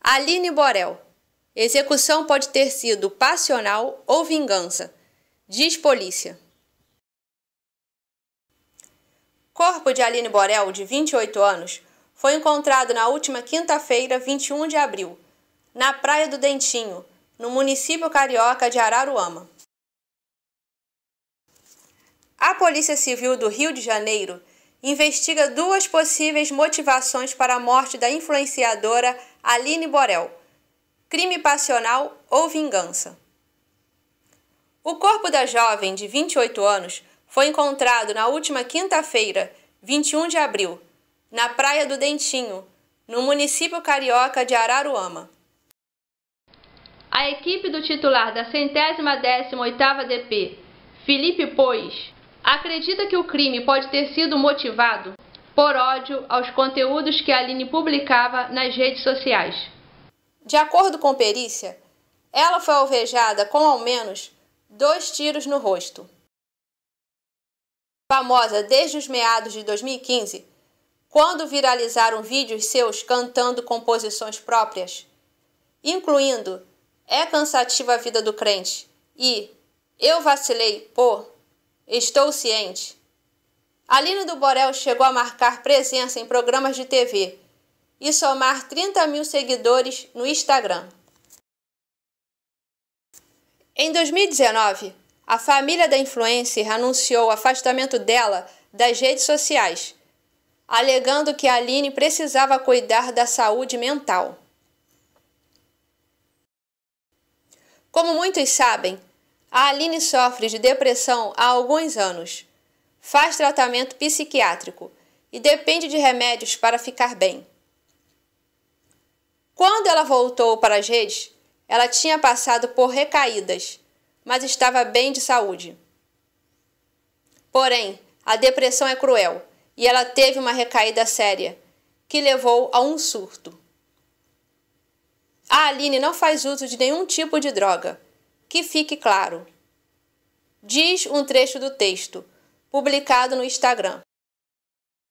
Aline Borel. Execução pode ter sido passional ou vingança, diz polícia. Corpo de Aline Borel, de 28 anos, foi encontrado na última quinta-feira, 21 de abril, na Praia do Dentinho, no município carioca de Araruama. A Polícia Civil do Rio de Janeiro investiga duas possíveis motivações para a morte da influenciadora Aline Borel. Crime passional ou vingança? O corpo da jovem de 28 anos foi encontrado na última quinta-feira, 21 de abril, na Praia do Dentinho, no município carioca de Araruama. A equipe do titular da centésima décima oitava DP, Felipe Pois, acredita que o crime pode ter sido motivado por ódio aos conteúdos que a Aline publicava nas redes sociais. De acordo com perícia, ela foi alvejada com ao menos dois tiros no rosto. Famosa desde os meados de 2015, quando viralizaram vídeos seus cantando composições próprias, incluindo É cansativa a vida do crente e Eu vacilei, pô, estou ciente. Aline do Borel chegou a marcar presença em programas de TV e somar 30 mil seguidores no Instagram. Em 2019, a família da influencer anunciou o afastamento dela das redes sociais, alegando que a Aline precisava cuidar da saúde mental. Como muitos sabem, a Aline sofre de depressão há alguns anos faz tratamento psiquiátrico e depende de remédios para ficar bem. Quando ela voltou para as redes, ela tinha passado por recaídas, mas estava bem de saúde. Porém, a depressão é cruel e ela teve uma recaída séria, que levou a um surto. A Aline não faz uso de nenhum tipo de droga, que fique claro. Diz um trecho do texto publicado no Instagram.